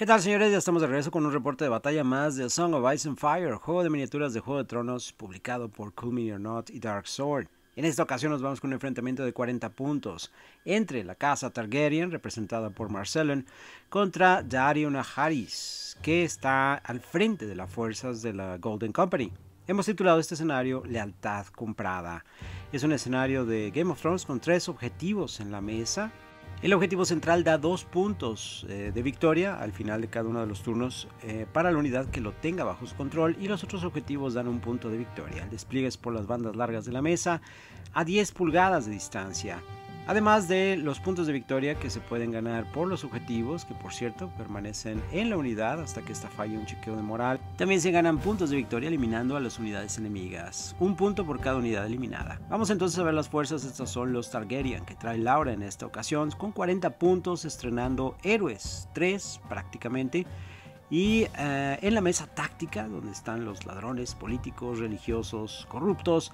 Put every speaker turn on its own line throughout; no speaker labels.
¿Qué tal, señores? Ya estamos de regreso con un reporte de batalla más de Song of Ice and Fire, juego de miniaturas de Juego de Tronos publicado por Cool or Not y Dark Sword. En esta ocasión nos vamos con un enfrentamiento de 40 puntos entre la casa Targaryen, representada por Marcellin, contra Dario Naharis, que está al frente de las fuerzas de la Golden Company. Hemos titulado este escenario Lealtad Comprada. Es un escenario de Game of Thrones con tres objetivos en la mesa el objetivo central da dos puntos eh, de victoria al final de cada uno de los turnos eh, para la unidad que lo tenga bajo su control y los otros objetivos dan un punto de victoria. El despliegue es por las bandas largas de la mesa a 10 pulgadas de distancia. Además de los puntos de victoria que se pueden ganar por los objetivos, que por cierto permanecen en la unidad hasta que esta falle un chequeo de moral. También se ganan puntos de victoria eliminando a las unidades enemigas, un punto por cada unidad eliminada. Vamos entonces a ver las fuerzas, estas son los Targaryen que trae Laura en esta ocasión, con 40 puntos estrenando héroes, 3 prácticamente. Y eh, en la mesa táctica, donde están los ladrones políticos, religiosos, corruptos,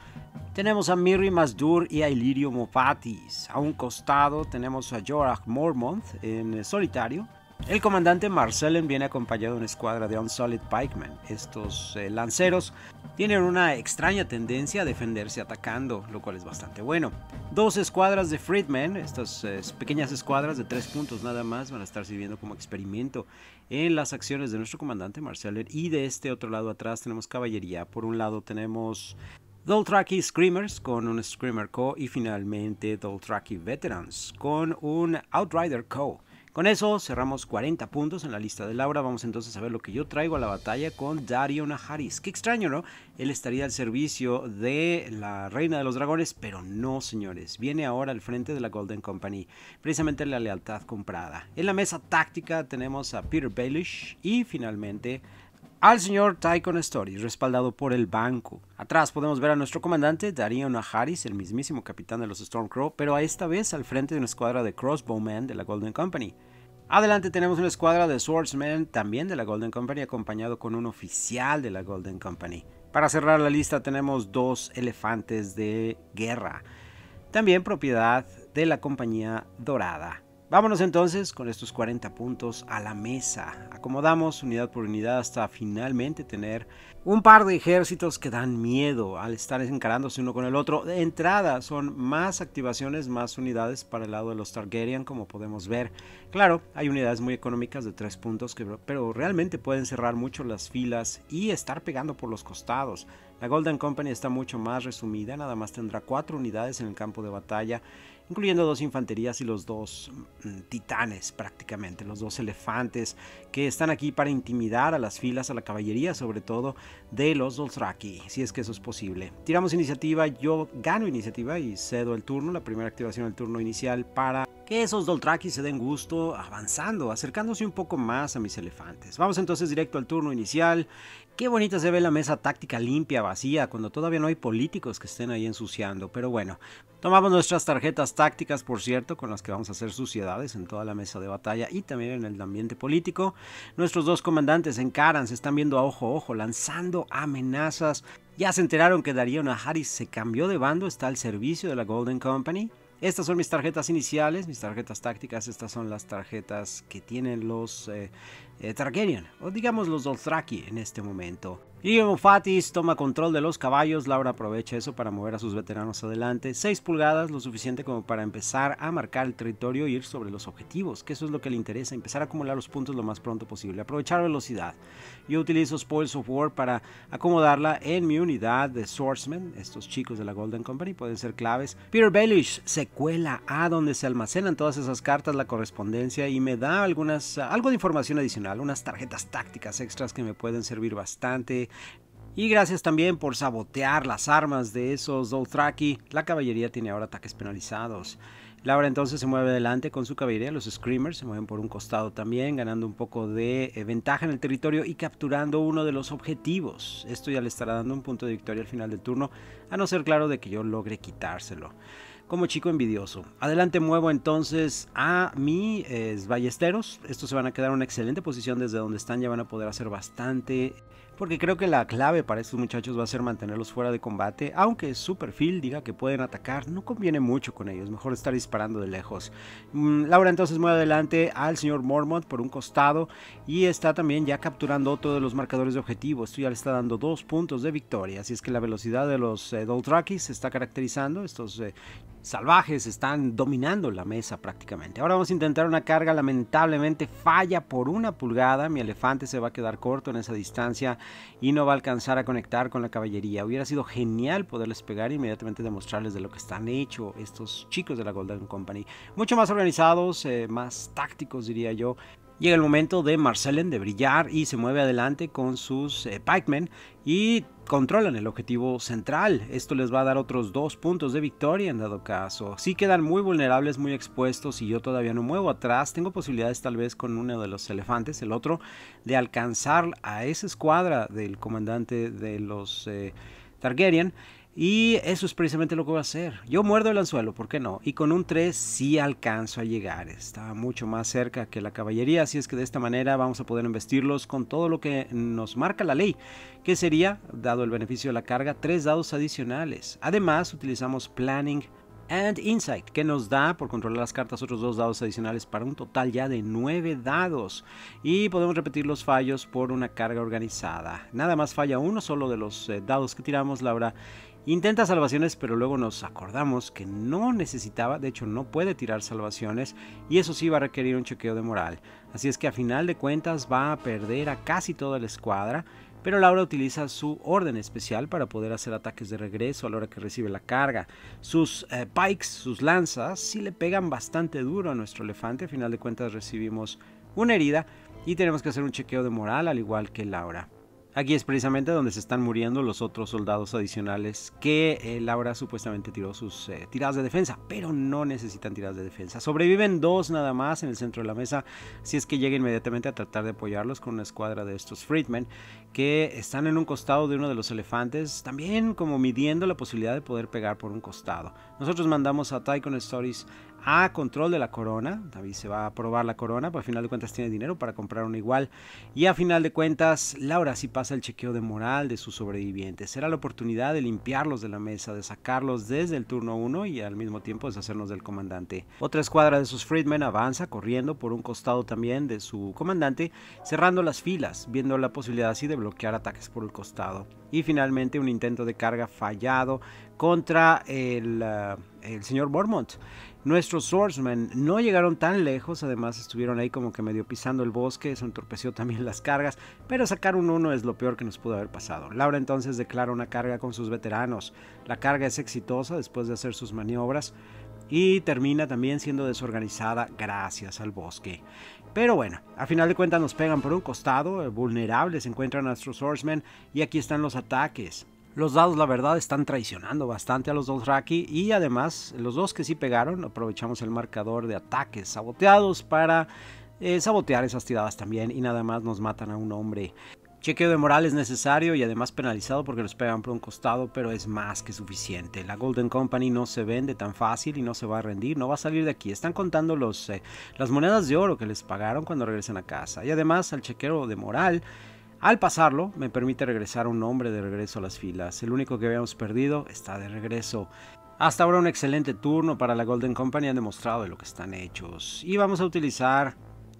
tenemos a Mirri Masdur y a Ilirio Mopatis. A un costado tenemos a Jorah Mormont en solitario. El comandante Marcellen viene acompañado de una escuadra de Unsolid Pikemen. Estos eh, lanceros tienen una extraña tendencia a defenderse atacando, lo cual es bastante bueno. Dos escuadras de Freedmen, estas eh, pequeñas escuadras de tres puntos nada más, van a estar sirviendo como experimento en las acciones de nuestro comandante Marceller. Y de este otro lado atrás tenemos caballería. Por un lado tenemos Doltraki Screamers con un Screamer Co. Y finalmente Doltraki Veterans con un Outrider Co. Con eso cerramos 40 puntos en la lista de Laura. Vamos entonces a ver lo que yo traigo a la batalla con Dario Naharis. Qué extraño, ¿no? Él estaría al servicio de la Reina de los Dragones, pero no, señores. Viene ahora al frente de la Golden Company, precisamente la lealtad comprada. En la mesa táctica tenemos a Peter Baelish y finalmente al señor Tycon Stories, respaldado por el banco. Atrás podemos ver a nuestro comandante Darion Harris el mismísimo capitán de los Stormcrow, pero a esta vez al frente de una escuadra de Crossbowmen de la Golden Company. Adelante tenemos una escuadra de Swordsmen, también de la Golden Company, acompañado con un oficial de la Golden Company. Para cerrar la lista tenemos dos elefantes de guerra, también propiedad de la Compañía Dorada. Vámonos entonces con estos 40 puntos a la mesa. Acomodamos unidad por unidad hasta finalmente tener un par de ejércitos que dan miedo al estar encarándose uno con el otro. De entrada son más activaciones, más unidades para el lado de los Targaryen como podemos ver. Claro, hay unidades muy económicas de 3 puntos, pero realmente pueden cerrar mucho las filas y estar pegando por los costados. La Golden Company está mucho más resumida, nada más tendrá 4 unidades en el campo de batalla incluyendo dos infanterías y los dos mm, titanes prácticamente, los dos elefantes que están aquí para intimidar a las filas, a la caballería sobre todo de los Doltraki. si es que eso es posible. Tiramos iniciativa, yo gano iniciativa y cedo el turno, la primera activación del turno inicial para que esos Doltraki se den gusto avanzando, acercándose un poco más a mis elefantes. Vamos entonces directo al turno inicial. Qué bonita se ve la mesa táctica limpia, vacía, cuando todavía no hay políticos que estén ahí ensuciando. Pero bueno, Tomamos nuestras tarjetas tácticas, por cierto, con las que vamos a hacer suciedades en toda la mesa de batalla y también en el ambiente político. Nuestros dos comandantes en Karan se están viendo a ojo a ojo, lanzando amenazas. Ya se enteraron que Darío Harris se cambió de bando, está al servicio de la Golden Company. Estas son mis tarjetas iniciales, mis tarjetas tácticas, estas son las tarjetas que tienen los eh, eh o digamos los Dothraki en este momento. Y Fatis toma control de los caballos. Laura aprovecha eso para mover a sus veteranos adelante. 6 pulgadas, lo suficiente como para empezar a marcar el territorio e ir sobre los objetivos, que eso es lo que le interesa, empezar a acumular los puntos lo más pronto posible. Aprovechar velocidad. Yo utilizo Spoils of War para acomodarla en mi unidad de Swordsmen, Estos chicos de la Golden Company pueden ser claves. Peter Baelish secuela a donde se almacenan todas esas cartas, la correspondencia y me da algunas, algo de información adicional, unas tarjetas tácticas extras que me pueden servir bastante. Y gracias también por sabotear las armas de esos Dothraki. La caballería tiene ahora ataques penalizados. Laura entonces se mueve adelante con su caballería, los Screamers se mueven por un costado también, ganando un poco de eh, ventaja en el territorio y capturando uno de los objetivos. Esto ya le estará dando un punto de victoria al final del turno, a no ser claro de que yo logre quitárselo. Como chico envidioso. Adelante muevo entonces a mis eh, ballesteros. Estos se van a quedar en una excelente posición desde donde están. Ya van a poder hacer bastante porque creo que la clave para estos muchachos va a ser mantenerlos fuera de combate, aunque su perfil diga que pueden atacar, no conviene mucho con ellos, mejor estar disparando de lejos. Mm, Laura entonces mueve adelante al señor Mormont por un costado y está también ya capturando otro de los marcadores de objetivo, esto ya le está dando dos puntos de victoria, así es que la velocidad de los eh, se está caracterizando, estos eh, salvajes están dominando la mesa prácticamente. Ahora vamos a intentar una carga, lamentablemente falla por una pulgada, mi elefante se va a quedar corto en esa distancia y no va a alcanzar a conectar con la caballería. Hubiera sido genial poderles pegar e inmediatamente demostrarles de lo que están hechos estos chicos de la Golden Company. Mucho más organizados, eh, más tácticos diría yo. Llega el momento de Marcelen de brillar y se mueve adelante con sus eh, pikemen y controlan el objetivo central. Esto les va a dar otros dos puntos de victoria en dado caso. Si quedan muy vulnerables, muy expuestos y yo todavía no muevo atrás, tengo posibilidades tal vez con uno de los elefantes, el otro, de alcanzar a esa escuadra del comandante de los eh, Targaryen y eso es precisamente lo que voy a hacer. Yo muerdo el anzuelo, ¿por qué no? Y con un 3 sí alcanzo a llegar. Está mucho más cerca que la caballería, así es que de esta manera vamos a poder investirlos con todo lo que nos marca la ley, que sería, dado el beneficio de la carga, 3 dados adicionales. Además, utilizamos Planning and Insight, que nos da por controlar las cartas otros dos dados adicionales para un total ya de 9 dados. Y podemos repetir los fallos por una carga organizada. Nada más falla uno solo de los eh, dados que tiramos, Laura. Intenta salvaciones, pero luego nos acordamos que no necesitaba, de hecho no puede tirar salvaciones y eso sí va a requerir un chequeo de moral. Así es que a final de cuentas va a perder a casi toda la escuadra pero Laura utiliza su orden especial para poder hacer ataques de regreso a la hora que recibe la carga. Sus eh, pikes, sus lanzas, sí le pegan bastante duro a nuestro elefante, a final de cuentas recibimos una herida y tenemos que hacer un chequeo de moral al igual que Laura. Aquí es precisamente donde se están muriendo los otros soldados adicionales que eh, Laura supuestamente tiró sus eh, tiradas de defensa, pero no necesitan tiradas de defensa. Sobreviven dos nada más en el centro de la mesa, si es que llega inmediatamente a tratar de apoyarlos con una escuadra de estos Freedmen que están en un costado de uno de los elefantes, también como midiendo la posibilidad de poder pegar por un costado. Nosotros mandamos a Tycon Stories a control de la corona. David se va a probar la corona, pero al final de cuentas tiene dinero para comprar una igual. Y a final de cuentas, Laura sí pasa el chequeo de moral de sus sobrevivientes. Será la oportunidad de limpiarlos de la mesa, de sacarlos desde el turno 1 y al mismo tiempo deshacernos del comandante. Otra escuadra de sus Freedmen avanza corriendo por un costado también de su comandante, cerrando las filas, viendo la posibilidad así de bloquear ataques por el costado. Y finalmente un intento de carga fallado contra el eh, señor Bormont. Nuestros swordsmen no llegaron tan lejos, además estuvieron ahí como que medio pisando el bosque, eso entorpeció también las cargas, pero sacar un uno es lo peor que nos pudo haber pasado. Laura entonces declara una carga con sus veteranos. La carga es exitosa después de hacer sus maniobras y termina también siendo desorganizada gracias al bosque. Pero bueno, a final de cuentas nos pegan por un costado, eh, vulnerables encuentran a nuestros swordsmen y aquí están los ataques. Los dados, la verdad, están traicionando bastante a los dos Raki. Y además, los dos que sí pegaron, aprovechamos el marcador de ataques saboteados para eh, sabotear esas tiradas también. Y nada más nos matan a un hombre. Chequeo de moral es necesario y además penalizado porque los pegan por un costado, pero es más que suficiente. La Golden Company no se vende tan fácil y no se va a rendir, no va a salir de aquí. Están contando los, eh, las monedas de oro que les pagaron cuando regresan a casa. Y además al chequeo de moral al pasarlo, me permite regresar un hombre de regreso a las filas. El único que habíamos perdido está de regreso. Hasta ahora un excelente turno para la Golden Company han demostrado de lo que están hechos. Y vamos a utilizar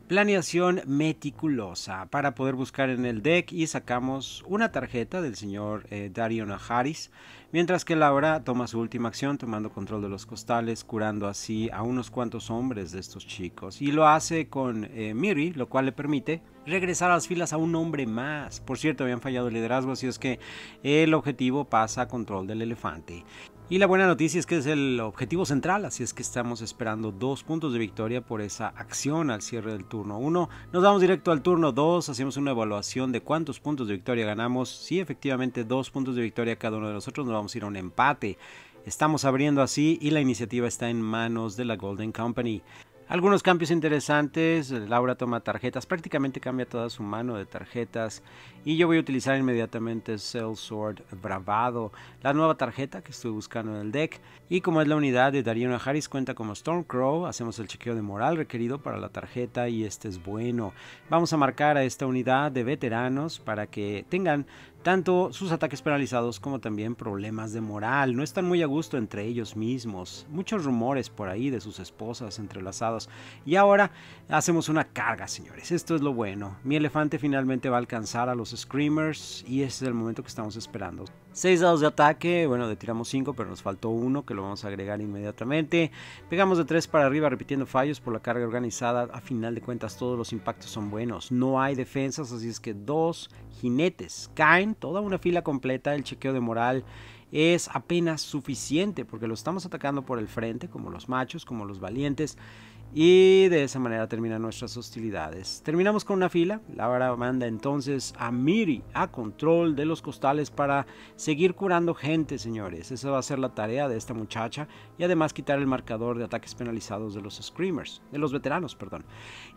planeación meticulosa para poder buscar en el deck y sacamos una tarjeta del señor eh, Darion Harris, mientras que Laura toma su última acción tomando control de los costales, curando así a unos cuantos hombres de estos chicos y lo hace con eh, Miri, lo cual le permite regresar a las filas a un hombre más. Por cierto, habían fallado el liderazgo, así es que el objetivo pasa a control del elefante. Y la buena noticia es que es el objetivo central, así es que estamos esperando dos puntos de victoria por esa acción al cierre del turno 1. Nos vamos directo al turno 2, hacemos una evaluación de cuántos puntos de victoria ganamos. Si efectivamente dos puntos de victoria cada uno de nosotros, nos vamos a ir a un empate. Estamos abriendo así y la iniciativa está en manos de la Golden Company. Algunos cambios interesantes, Laura toma tarjetas, prácticamente cambia toda su mano de tarjetas y yo voy a utilizar inmediatamente Cell Sword Bravado, la nueva tarjeta que estoy buscando en el deck y como es la unidad de Dariona Harris cuenta como Stormcrow, hacemos el chequeo de moral requerido para la tarjeta y este es bueno. Vamos a marcar a esta unidad de veteranos para que tengan tanto sus ataques penalizados como también problemas de moral. No están muy a gusto entre ellos mismos. Muchos rumores por ahí de sus esposas entrelazadas. Y ahora hacemos una carga, señores. Esto es lo bueno. Mi elefante finalmente va a alcanzar a los Screamers y ese es el momento que estamos esperando. Seis dados de ataque, bueno, le tiramos 5, pero nos faltó uno que lo vamos a agregar inmediatamente. Pegamos de tres para arriba repitiendo fallos por la carga organizada. A final de cuentas todos los impactos son buenos. No hay defensas, así es que dos jinetes caen, toda una fila completa. El chequeo de moral es apenas suficiente porque lo estamos atacando por el frente, como los machos, como los valientes. Y de esa manera terminan nuestras hostilidades. Terminamos con una fila. Laura manda entonces a Miri a control de los costales para seguir curando gente, señores. Esa va a ser la tarea de esta muchacha. Y además quitar el marcador de ataques penalizados de los Screamers. De los veteranos, perdón.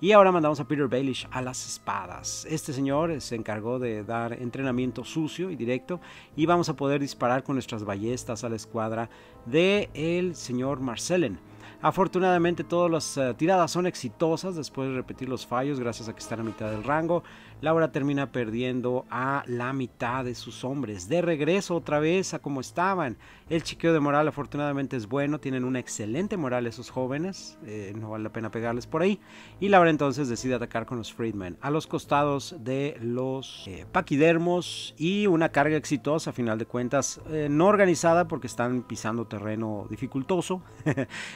Y ahora mandamos a Peter Baelish a las espadas. Este señor se encargó de dar entrenamiento sucio y directo. Y vamos a poder disparar con nuestras ballestas a la escuadra de el señor Marcelen. Afortunadamente todas las eh, tiradas son exitosas después de repetir los fallos gracias a que están a mitad del rango. Laura termina perdiendo a la mitad de sus hombres. De regreso otra vez a como estaban. El chequeo de moral afortunadamente es bueno. Tienen una excelente moral esos jóvenes. Eh, no vale la pena pegarles por ahí. Y Laura entonces decide atacar con los Freedmen. A los costados de los eh, paquidermos. Y una carga exitosa a final de cuentas. Eh, no organizada porque están pisando terreno dificultoso.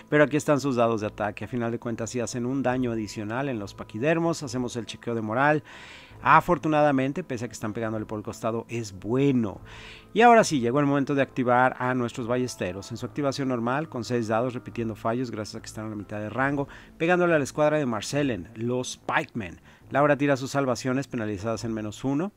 Pero aquí están sus dados de ataque. A final de cuentas sí hacen un daño adicional en los paquidermos. Hacemos el chequeo de moral. Afortunadamente, pese a que están pegándole por el costado, es bueno. Y ahora sí, llegó el momento de activar a nuestros ballesteros. En su activación normal, con 6 dados, repitiendo fallos gracias a que están a la mitad de rango, pegándole a la escuadra de Marcelen, los Pikemen. Laura tira sus salvaciones penalizadas en menos 1.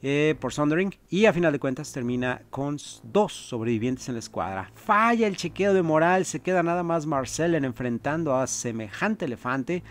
Eh, por Sundering. Y a final de cuentas termina con 2 sobrevivientes en la escuadra. Falla el chequeo de moral, se queda nada más Marcelen enfrentando a semejante elefante.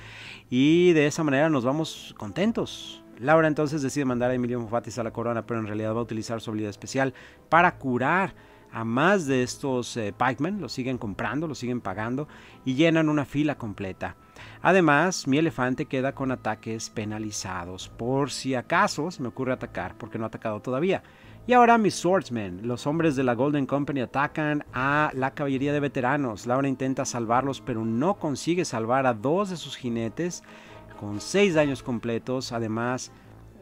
Y de esa manera nos vamos contentos. Laura entonces decide mandar a Emilio Mofatis a la corona, pero en realidad va a utilizar su habilidad especial para curar a más de estos eh, pikemen, los siguen comprando, los siguen pagando y llenan una fila completa. Además, mi elefante queda con ataques penalizados, por si acaso se me ocurre atacar, porque no ha atacado todavía. Y ahora mis swordsmen, los hombres de la Golden Company atacan a la caballería de veteranos. Laura intenta salvarlos, pero no consigue salvar a dos de sus jinetes con 6 daños completos. Además,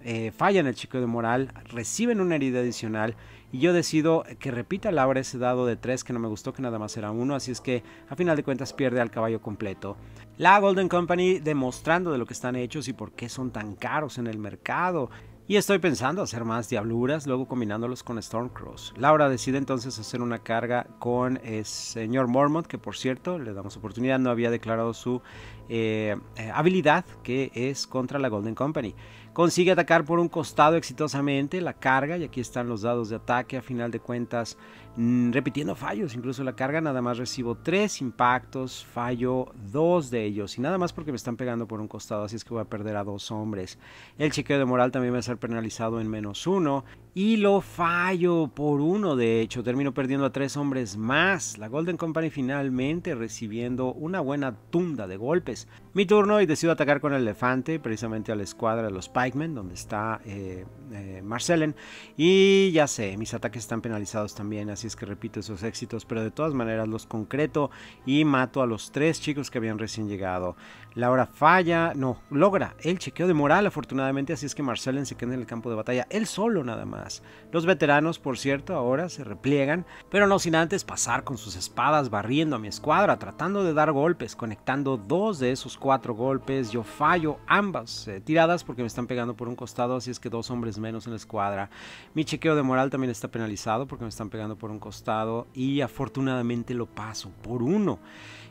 falla eh, fallan el chico de moral, reciben una herida adicional y yo decido que repita Laura ese dado de 3 que no me gustó, que nada más era uno, así es que a final de cuentas pierde al caballo completo. La Golden Company demostrando de lo que están hechos y por qué son tan caros en el mercado. Y estoy pensando hacer más diabluras, luego combinándolos con Stormcross. Laura decide entonces hacer una carga con el eh, señor Mormont, que por cierto, le damos oportunidad, no había declarado su eh, eh, habilidad que es contra la Golden Company. Consigue atacar por un costado exitosamente la carga y aquí están los dados de ataque. A final de cuentas Mm, repitiendo fallos, incluso la carga nada más recibo tres impactos, fallo dos de ellos y nada más porque me están pegando por un costado, así es que voy a perder a dos hombres. El chequeo de moral también va a ser penalizado en menos uno y lo fallo por uno, de hecho termino perdiendo a tres hombres más. La Golden Company finalmente recibiendo una buena tunda de golpes. Mi turno y decido atacar con el elefante, precisamente a la escuadra de los Pikemen, donde está eh, eh Marcelen y ya sé, mis ataques están penalizados también, así es que repito esos éxitos, pero de todas maneras los concreto y mato a los tres chicos que habían recién llegado. Laura falla, no, logra el chequeo de moral afortunadamente, así es que Marcelen se queda en el campo de batalla, él solo nada más. Los veteranos, por cierto, ahora se repliegan, pero no sin antes pasar con sus espadas barriendo a mi escuadra, tratando de dar golpes, conectando dos de esos cuatro golpes, yo fallo ambas eh, tiradas porque me están pegando por un costado, así es que dos hombres menos en la escuadra. Mi chequeo de moral también está penalizado porque me están pegando por un costado y afortunadamente lo paso por uno.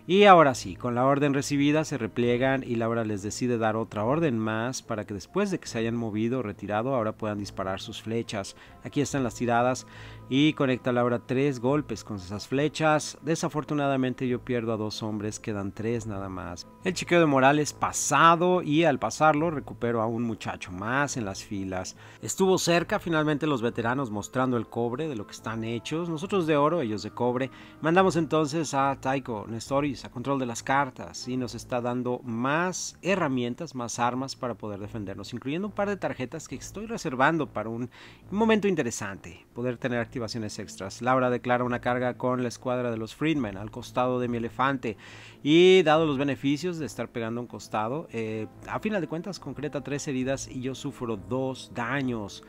Y ahora sí, con la orden recibida se repliegan y Laura les decide dar otra orden más para que después de que se hayan movido o retirado ahora puedan disparar sus flechas. Aquí están las tiradas y conecta Laura tres golpes con esas flechas. Desafortunadamente yo pierdo a dos hombres, quedan tres nada más. El chequeo de Morales pasado y al pasarlo recupero a un muchacho más en las filas. Estuvo cerca finalmente los veteranos mostrando el cobre de lo que están hechos, nosotros de oro, ellos de cobre. Mandamos entonces a Taiko Nestoris a control de las cartas y nos está dando más herramientas, más armas para poder defendernos, incluyendo un par de tarjetas que estoy reservando para un momento interesante poder tener activaciones extras. Laura declara una carga con la escuadra de los Freedmen al costado de mi elefante y dado los beneficios de estar pegando un costado, eh, a final de cuentas concreta tres heridas y yo sufro dos daños.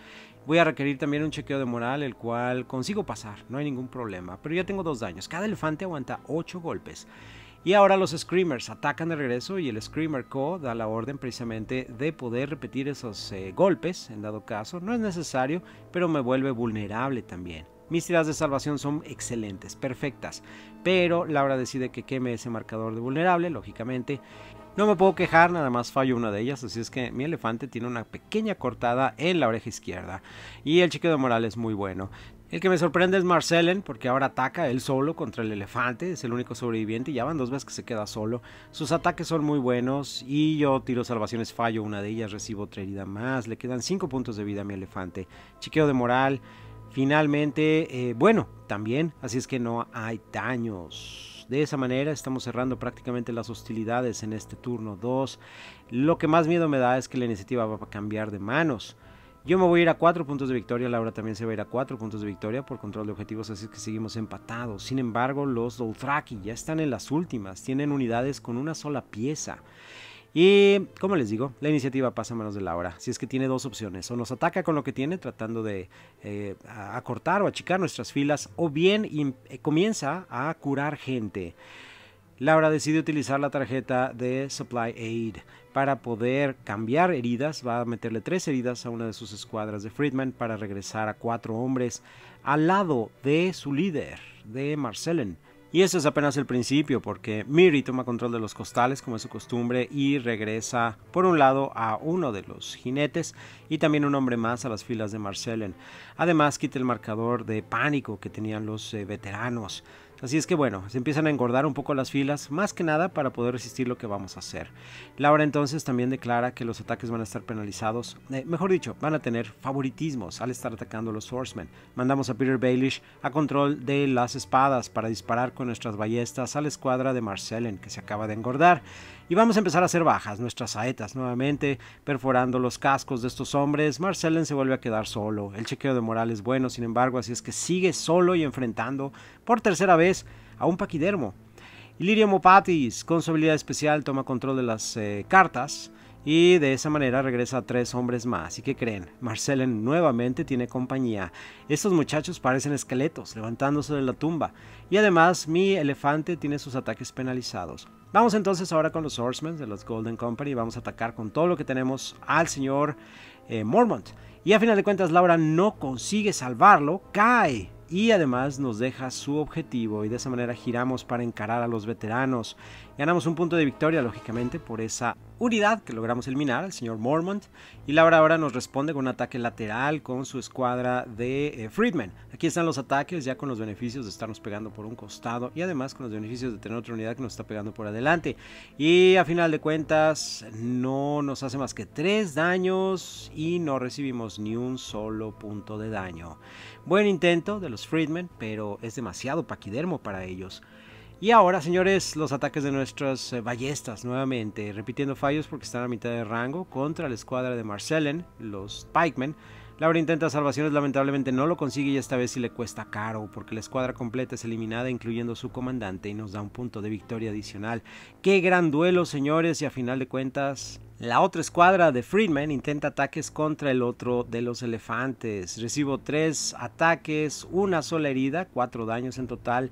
Voy a requerir también un chequeo de moral, el cual consigo pasar, no hay ningún problema, pero ya tengo dos daños. Cada elefante aguanta ocho golpes. Y ahora los Screamers atacan de regreso y el Screamer Co. da la orden precisamente de poder repetir esos eh, golpes, en dado caso. No es necesario, pero me vuelve vulnerable también. Mis tiras de salvación son excelentes, perfectas, pero Laura decide que queme ese marcador de vulnerable, lógicamente. No me puedo quejar, nada más fallo una de ellas, así es que mi elefante tiene una pequeña cortada en la oreja izquierda. Y el chequeo de moral es muy bueno. El que me sorprende es Marcelen, porque ahora ataca él solo contra el elefante, es el único sobreviviente y ya van dos veces que se queda solo. Sus ataques son muy buenos y yo tiro salvaciones, fallo una de ellas, recibo otra herida más, le quedan 5 puntos de vida a mi elefante. Chiqueo de moral, finalmente, eh, bueno, también, así es que no hay daños. De esa manera estamos cerrando prácticamente las hostilidades en este turno 2. Lo que más miedo me da es que la iniciativa va a cambiar de manos. Yo me voy a ir a cuatro puntos de victoria, Laura también se va a ir a cuatro puntos de victoria por control de objetivos, así que seguimos empatados. Sin embargo, los Dothraki ya están en las últimas, tienen unidades con una sola pieza. Y, como les digo, la iniciativa pasa a manos de Laura. Si es que tiene dos opciones, o nos ataca con lo que tiene, tratando de eh, acortar o achicar nuestras filas, o bien eh, comienza a curar gente. Laura decide utilizar la tarjeta de Supply Aid para poder cambiar heridas. Va a meterle tres heridas a una de sus escuadras de Friedman para regresar a cuatro hombres al lado de su líder, de Marcellen. Y eso es apenas el principio, porque Miri toma control de los costales, como es su costumbre, y regresa, por un lado, a uno de los jinetes y también un hombre más a las filas de Marcellen. Además, quita el marcador de pánico que tenían los eh, veteranos. Así es que bueno, se empiezan a engordar un poco las filas, más que nada para poder resistir lo que vamos a hacer. Laura entonces también declara que los ataques van a estar penalizados, eh, mejor dicho, van a tener favoritismos al estar atacando a los Horsemen. Mandamos a Peter Baelish a control de las espadas para disparar con nuestras ballestas a la escuadra de Marcellen que se acaba de engordar. Y vamos a empezar a hacer bajas, nuestras saetas nuevamente, perforando los cascos de estos hombres. Marcelen se vuelve a quedar solo. El chequeo de moral es bueno, sin embargo, así es que sigue solo y enfrentando por tercera vez a un paquidermo. Ilirio Mopatis, con su habilidad especial, toma control de las eh, cartas. Y de esa manera regresa a tres hombres más. ¿Y qué creen? Marcelen nuevamente tiene compañía. Estos muchachos parecen esqueletos levantándose de la tumba. Y además mi elefante tiene sus ataques penalizados. Vamos entonces ahora con los Horsemen de los Golden Company. Vamos a atacar con todo lo que tenemos al señor eh, Mormont. Y a final de cuentas, Laura no consigue salvarlo, cae y además nos deja su objetivo y de esa manera giramos para encarar a los veteranos. Ganamos un punto de victoria, lógicamente, por esa unidad que logramos eliminar al señor Mormont. Y Laura ahora nos responde con un ataque lateral con su escuadra de eh, Freedmen. Aquí están los ataques, ya con los beneficios de estarnos pegando por un costado y además con los beneficios de tener otra unidad que nos está pegando por adelante. Y a final de cuentas, no nos hace más que tres daños y no recibimos ni un solo punto de daño. Buen intento de los Freedmen, pero es demasiado paquidermo para ellos. Y ahora, señores, los ataques de nuestras eh, ballestas nuevamente, repitiendo fallos porque están a mitad de rango contra la escuadra de Marcelen, los Pikemen. Laura intenta salvaciones, lamentablemente no lo consigue y esta vez sí le cuesta caro, porque la escuadra completa es eliminada, incluyendo su comandante, y nos da un punto de victoria adicional. ¡Qué gran duelo, señores! Y a final de cuentas, la otra escuadra de Friedman intenta ataques contra el otro de los elefantes. Recibo tres ataques, una sola herida, cuatro daños en total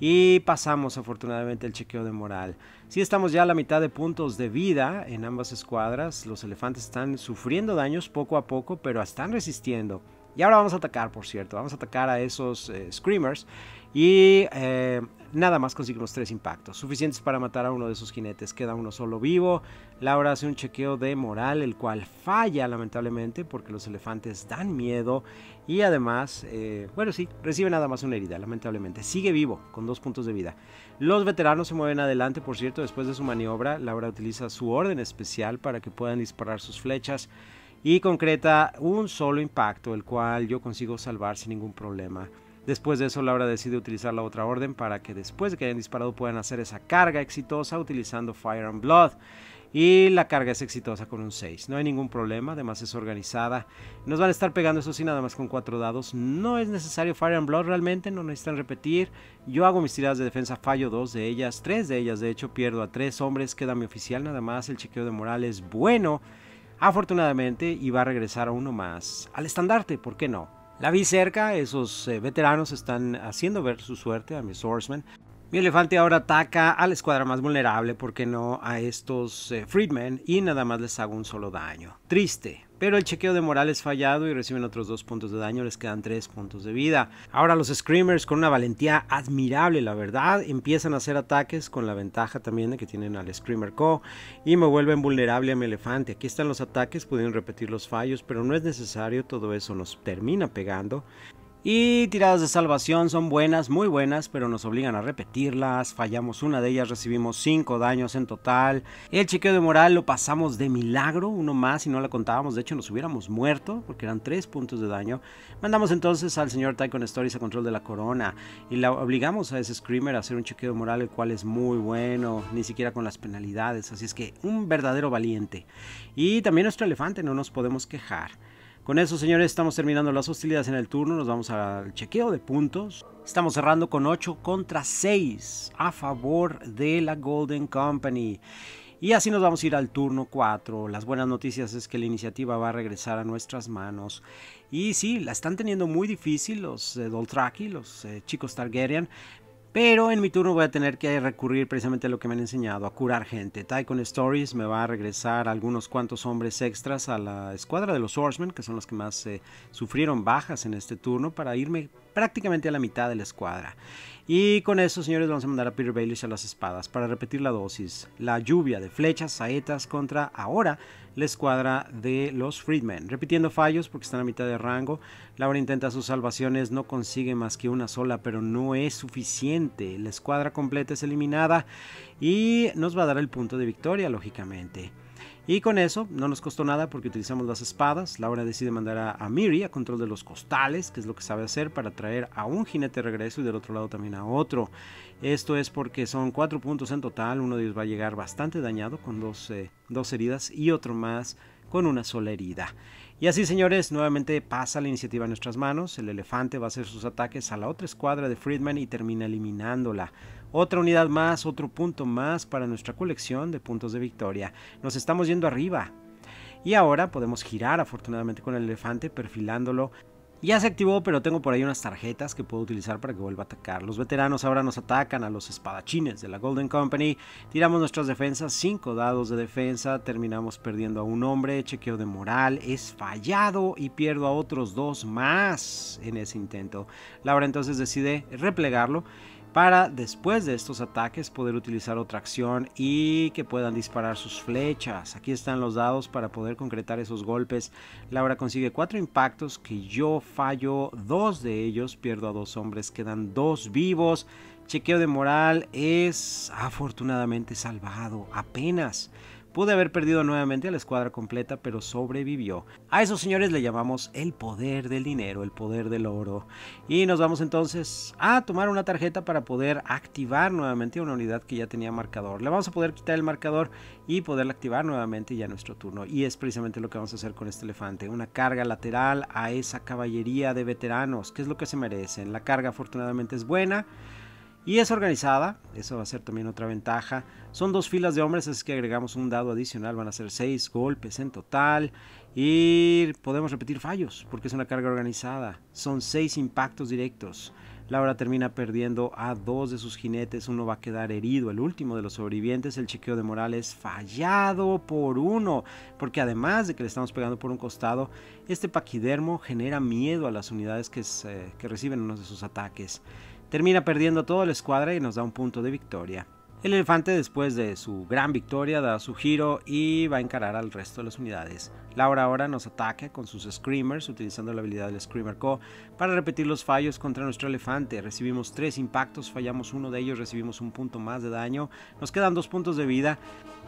y pasamos afortunadamente el chequeo de moral. Si estamos ya a la mitad de puntos de vida en ambas escuadras, los elefantes están sufriendo daños poco a poco, pero están resistiendo. Y ahora vamos a atacar, por cierto, vamos a atacar a esos eh, Screamers y eh, nada más conseguimos tres impactos, suficientes para matar a uno de esos jinetes, queda uno solo vivo. Laura hace un chequeo de moral, el cual falla lamentablemente porque los elefantes dan miedo y además, eh, bueno sí, recibe nada más una herida, lamentablemente. Sigue vivo, con dos puntos de vida. Los veteranos se mueven adelante, por cierto, después de su maniobra, Laura utiliza su orden especial para que puedan disparar sus flechas. Y concreta un solo impacto, el cual yo consigo salvar sin ningún problema. Después de eso, Laura decide utilizar la otra orden para que después de que hayan disparado puedan hacer esa carga exitosa utilizando Fire and Blood. Y la carga es exitosa con un 6. No hay ningún problema, además es organizada. Nos van a estar pegando eso sí, nada más con 4 dados. No es necesario Fire and Blood realmente, no necesitan repetir. Yo hago mis tiradas de defensa, fallo 2 de ellas, 3 de ellas de hecho, pierdo a 3 hombres, queda mi oficial nada más. El chequeo de moral es bueno, afortunadamente, y va a regresar a uno más. Al estandarte, ¿por qué no? La vi cerca, esos eh, veteranos están haciendo ver su suerte a mis horsemen. Mi elefante ahora ataca a la escuadra más vulnerable, porque no a estos eh, freedmen, y nada más les hago un solo daño. Triste, pero el chequeo de moral es fallado y reciben otros dos puntos de daño, les quedan tres puntos de vida. Ahora los Screamers con una valentía admirable, la verdad, empiezan a hacer ataques con la ventaja también de que tienen al Screamer Co. Y me vuelven vulnerable a mi elefante. Aquí están los ataques, pudieron repetir los fallos, pero no es necesario, todo eso nos termina pegando. Y tiradas de salvación son buenas, muy buenas, pero nos obligan a repetirlas. Fallamos una de ellas, recibimos 5 daños en total. El chequeo de moral lo pasamos de milagro, uno más y no la contábamos. De hecho, nos hubiéramos muerto porque eran 3 puntos de daño. Mandamos entonces al señor Tycoon Stories a control de la corona y la obligamos a ese Screamer a hacer un chequeo de moral, el cual es muy bueno, ni siquiera con las penalidades. Así es que un verdadero valiente. Y también nuestro elefante, no nos podemos quejar. Con eso, señores, estamos terminando las hostilidades en el turno. Nos vamos al chequeo de puntos. Estamos cerrando con 8 contra 6 a favor de la Golden Company. Y así nos vamos a ir al turno 4. Las buenas noticias es que la iniciativa va a regresar a nuestras manos. Y sí, la están teniendo muy difícil los eh, Doltraki, los eh, chicos Targaryen, pero en mi turno voy a tener que recurrir precisamente a lo que me han enseñado, a curar gente. Tycoon Stories me va a regresar algunos cuantos hombres extras a la escuadra de los Horsemen, que son los que más eh, sufrieron bajas en este turno, para irme prácticamente a la mitad de la escuadra. Y con eso, señores, vamos a mandar a Peter Baelish a las espadas para repetir la dosis. La lluvia de flechas, saetas contra ahora la escuadra de los Freedmen. Repitiendo fallos porque están a mitad de rango. Laura intenta sus salvaciones, no consigue más que una sola, pero no es suficiente. La escuadra completa es eliminada y nos va a dar el punto de victoria, lógicamente. Y con eso no nos costó nada porque utilizamos las espadas. Laura decide mandar a, Miri a control de los costales, que es lo que sabe hacer para traer a un jinete regreso y del otro lado también a otro. Esto es porque son cuatro puntos en total. Uno de ellos va a llegar bastante dañado con dos, eh, dos heridas y otro más con una sola herida. Y así, señores, nuevamente pasa la iniciativa a nuestras manos. El elefante va a hacer sus ataques a la otra escuadra de Friedman y termina eliminándola. Otra unidad más, otro punto más para nuestra colección de puntos de victoria. Nos estamos yendo arriba. Y ahora podemos girar afortunadamente con el elefante perfilándolo ya se activó, pero tengo por ahí unas tarjetas que puedo utilizar para que vuelva a atacar. Los veteranos ahora nos atacan a los espadachines de la Golden Company. Tiramos nuestras defensas, cinco dados de defensa, terminamos perdiendo a un hombre, chequeo de moral, es fallado y pierdo a otros dos más en ese intento. Laura entonces decide replegarlo para después de estos ataques poder utilizar otra acción y que puedan disparar sus flechas. Aquí están los dados para poder concretar esos golpes. Laura consigue cuatro impactos que yo fallo dos de ellos, pierdo a dos hombres, quedan dos vivos. Chequeo de moral es afortunadamente salvado, apenas. Pude haber perdido nuevamente a la escuadra completa, pero sobrevivió. A esos señores le llamamos el poder del dinero, el poder del oro. Y nos vamos entonces a tomar una tarjeta para poder activar nuevamente una unidad que ya tenía marcador. Le vamos a poder quitar el marcador y poderla activar nuevamente ya nuestro turno. Y es precisamente lo que vamos a hacer con este elefante. Una carga lateral a esa caballería de veteranos, que es lo que se merecen. La carga afortunadamente es buena. Y es organizada, eso va a ser también otra ventaja. Son dos filas de hombres, así que agregamos un dado adicional, van a ser seis golpes en total. Y podemos repetir fallos, porque es una carga organizada. Son seis impactos directos. Laura termina perdiendo a dos de sus jinetes, uno va a quedar herido, el último de los sobrevivientes, el chequeo de Morales fallado por uno, porque además de que le estamos pegando por un costado, este paquidermo genera miedo a las unidades que, que reciben uno de sus ataques. Termina perdiendo toda la escuadra y nos da un punto de victoria. El elefante después de su gran victoria da su giro y va a encarar al resto de las unidades. Laura ahora nos ataca con sus Screamers, utilizando la habilidad del Screamer Co. Para repetir los fallos contra nuestro elefante, recibimos tres impactos, fallamos uno de ellos, recibimos un punto más de daño, nos quedan dos puntos de vida,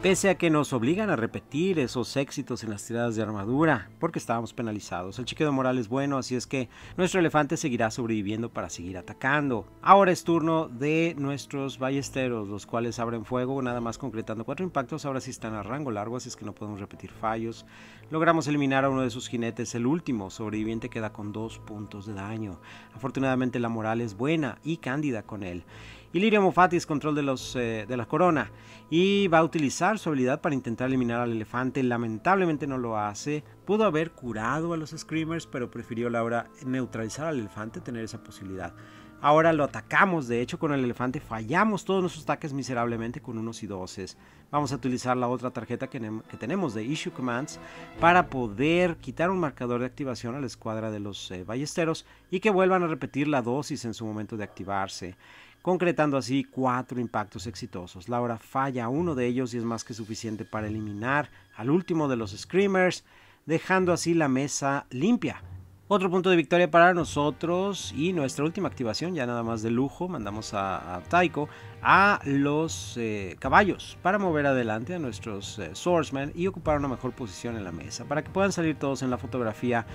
pese a que nos obligan a repetir esos éxitos en las tiradas de armadura, porque estábamos penalizados. El chequeo de moral es bueno, así es que nuestro elefante seguirá sobreviviendo para seguir atacando. Ahora es turno de nuestros ballesteros, los cuales abren fuego, nada más concretando cuatro impactos, ahora sí están a rango largo, así es que no podemos repetir fallos. Logramos eliminar a uno de sus jinetes, el último sobreviviente queda con dos puntos de daño. Afortunadamente la moral es buena y cándida con él. Mofati es control de, los, eh, de la corona y va a utilizar su habilidad para intentar eliminar al elefante. Lamentablemente no lo hace. Pudo haber curado a los Screamers, pero prefirió Laura neutralizar al elefante, tener esa posibilidad. Ahora lo atacamos, de hecho, con el elefante. Fallamos todos nuestros ataques miserablemente con unos y doses. Vamos a utilizar la otra tarjeta que, tenemos de Issue Commands para poder quitar un marcador de activación a la escuadra de los eh, ballesteros y que vuelvan a repetir la dosis en su momento de activarse concretando así cuatro impactos exitosos. Laura falla uno de ellos y es más que suficiente para eliminar al último de los Screamers, dejando así la mesa limpia. Otro punto de victoria para nosotros y nuestra última activación, ya nada más de lujo, mandamos a, Taiko a los eh, caballos para mover adelante a nuestros eh, swordsmen y ocupar una mejor posición en la mesa, para que puedan salir todos en la fotografía.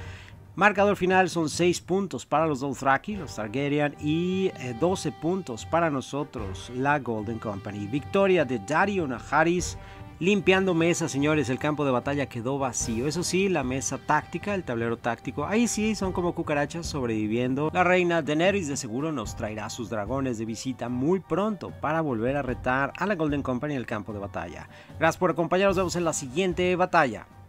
Marcador final son 6 puntos para los Dothraki, los Targaryen, y 12 eh, puntos para nosotros, la Golden Company. Victoria de Dario Najaris limpiando mesas, señores. El campo de batalla quedó vacío. Eso sí, la mesa táctica, el tablero táctico, ahí sí son como cucarachas sobreviviendo. La reina Daenerys de seguro nos traerá sus dragones de visita muy pronto para volver a retar a la Golden Company en el campo de batalla. Gracias por acompañarnos. Nos vemos en la siguiente batalla.